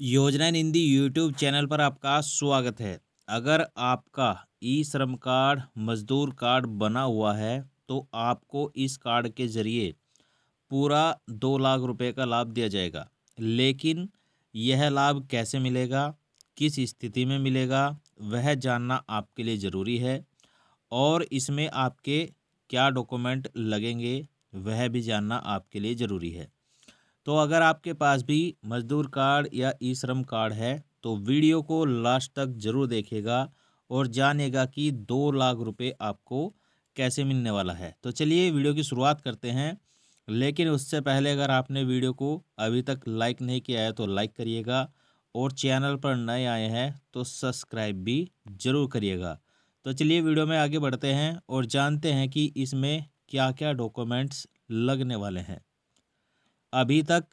योजना Hindi YouTube channel पर आपका स्वागत है अगर आपका ई श्रम कार्ड मजदूर कार्ड बना हुआ है तो आपको इस कार्ड के ज़रिए पूरा दो लाख रुपए का लाभ दिया जाएगा लेकिन यह लाभ कैसे मिलेगा किस स्थिति में मिलेगा वह जानना आपके लिए ज़रूरी है और इसमें आपके क्या डॉक्यूमेंट लगेंगे वह भी जानना आपके लिए ज़रूरी है तो अगर आपके पास भी मज़दूर कार्ड या ई श्रम कार्ड है तो वीडियो को लास्ट तक ज़रूर देखेगा और जानेगा कि दो लाख रुपये आपको कैसे मिलने वाला है तो चलिए वीडियो की शुरुआत करते हैं लेकिन उससे पहले अगर आपने वीडियो को अभी तक लाइक नहीं किया है तो लाइक करिएगा और चैनल पर नए आए हैं तो सब्सक्राइब भी ज़रूर करिएगा तो चलिए वीडियो में आगे बढ़ते हैं और जानते हैं कि इसमें क्या क्या डॉक्यूमेंट्स लगने वाले हैं अभी तक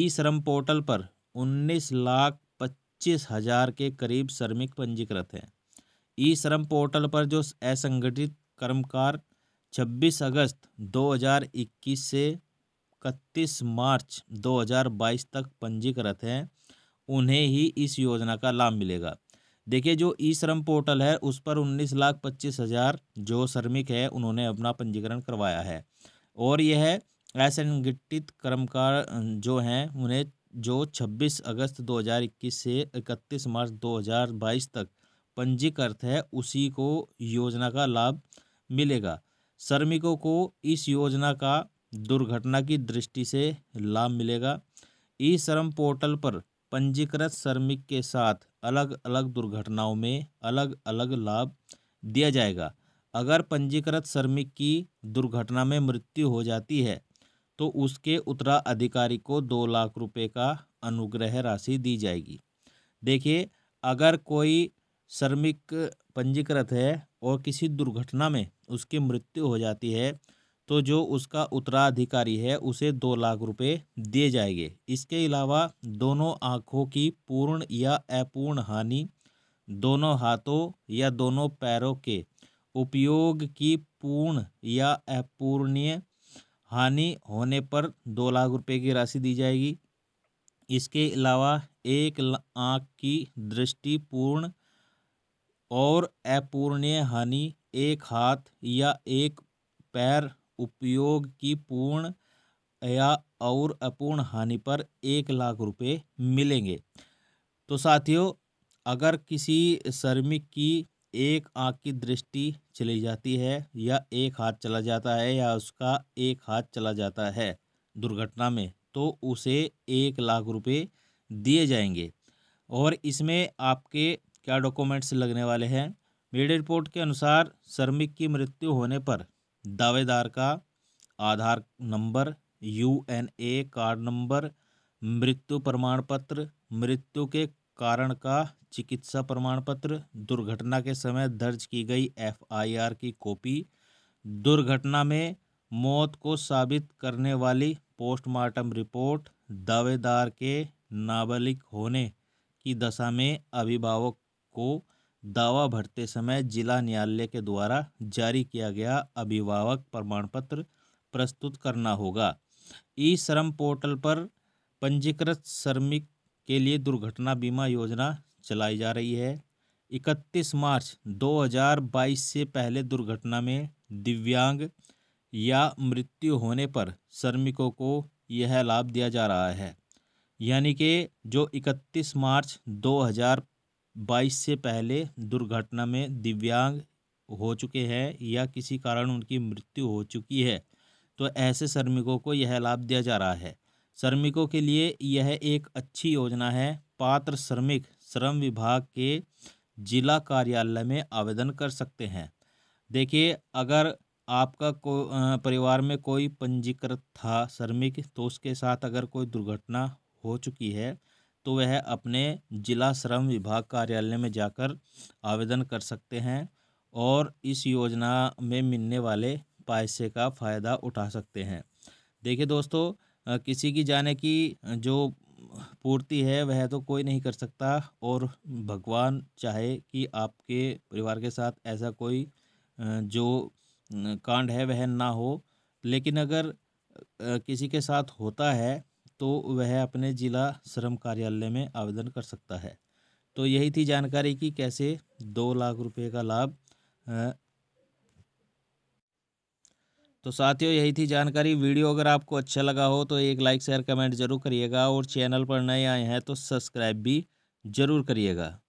ई श्रम पोर्टल पर उन्नीस लाख पच्चीस हजार के करीब श्रमिक पंजीकृत हैं ई श्रम पोर्टल पर जो असंगठित कर्मकार 26 अगस्त 2021 से इकतीस मार्च 2022 तक पंजीकृत हैं उन्हें ही इस योजना का लाभ मिलेगा देखिए जो ई श्रम पोर्टल है उस पर उन्नीस लाख पच्चीस हज़ार जो श्रमिक है उन्होंने अपना पंजीकरण करवाया है और यह असंगठित कर्मकार जो हैं उन्हें जो 26 अगस्त 2021 से 31 मार्च 2022 तक पंजीकृत है उसी को योजना का लाभ मिलेगा श्रमिकों को इस योजना का दुर्घटना की दृष्टि से लाभ मिलेगा ई श्रम पोर्टल पर पंजीकृत श्रमिक के साथ अलग अलग दुर्घटनाओं में अलग अलग लाभ दिया जाएगा अगर पंजीकृत श्रमिक की दुर्घटना में मृत्यु हो जाती है तो उसके उत्तराधिकारी को दो लाख रुपए का अनुग्रह राशि दी जाएगी देखिए अगर कोई श्रमिक पंजीकृत है और किसी दुर्घटना में उसकी मृत्यु हो जाती है तो जो उसका उत्तराधिकारी है उसे दो लाख रुपए दिए जाएंगे इसके अलावा दोनों आँखों की पूर्ण या अपूर्ण हानि दोनों हाथों या दोनों पैरों के उपयोग की पूर्ण या अपूर्णीय हानि होने पर दो लाख रुपए की राशि दी जाएगी इसके अलावा एक आँख की दृष्टि पूर्ण और अपूर्णीय हानि एक हाथ या एक पैर उपयोग की पूर्ण या और अपूर्ण हानि पर एक लाख रुपए मिलेंगे तो साथियों अगर किसी श्रमिक की एक आँख की दृष्टि चली जाती है या एक हाथ चला जाता है या उसका एक हाथ चला जाता है दुर्घटना में तो उसे एक लाख रुपए दिए जाएंगे और इसमें आपके क्या डॉक्यूमेंट्स लगने वाले हैं मीडिया रिपोर्ट के अनुसार श्रमिक की मृत्यु होने पर दावेदार का Aadhaar number U N A card number मृत्यु प्रमाण पत्र मृत्यु के कारण का चिकित्सा प्रमाण पत्र दुर्घटना के समय दर्ज की गई एफआईआर की कॉपी दुर्घटना में मौत को साबित करने वाली पोस्टमार्टम रिपोर्ट दावेदार के नाबालिग होने की दशा में अभिभावक को दावा भरते समय जिला न्यायालय के द्वारा जारी किया गया अभिभावक प्रमाण पत्र प्रस्तुत करना होगा ई श्रम पोर्टल पर पंजीकृत श्रमिक के लिए दुर्घटना बीमा योजना चलाई जा रही है इकतीस मार्च 2022 से पहले दुर्घटना में दिव्यांग या मृत्यु होने पर श्रमिकों को यह लाभ दिया जा रहा है यानी कि जो 31 मार्च 2022 से पहले दुर्घटना में दिव्यांग हो चुके हैं या किसी कारण उनकी मृत्यु हो चुकी है तो ऐसे श्रमिकों को यह लाभ दिया जा रहा है श्रमिकों के लिए यह एक अच्छी योजना है पात्र श्रमिक श्रम विभाग के जिला कार्यालय में आवेदन कर सकते हैं देखिए अगर आपका को परिवार में कोई पंजीकृत था श्रमिक तो उसके साथ अगर कोई दुर्घटना हो चुकी है तो वह अपने जिला श्रम विभाग कार्यालय में जाकर आवेदन कर सकते हैं और इस योजना में मिलने वाले पैसे का फ़ायदा उठा सकते हैं देखिए दोस्तों किसी की जाने की जो पूर्ति है वह तो कोई नहीं कर सकता और भगवान चाहे कि आपके परिवार के साथ ऐसा कोई जो कांड है वह ना हो लेकिन अगर किसी के साथ होता है तो वह अपने जिला श्रम कार्यालय में आवेदन कर सकता है तो यही थी जानकारी कि कैसे दो लाख रुपए का लाभ तो साथियों यही थी जानकारी वीडियो अगर आपको अच्छा लगा हो तो एक लाइक शेयर कमेंट जरूर करिएगा और चैनल पर नए आए हैं तो सब्सक्राइब भी ज़रूर करिएगा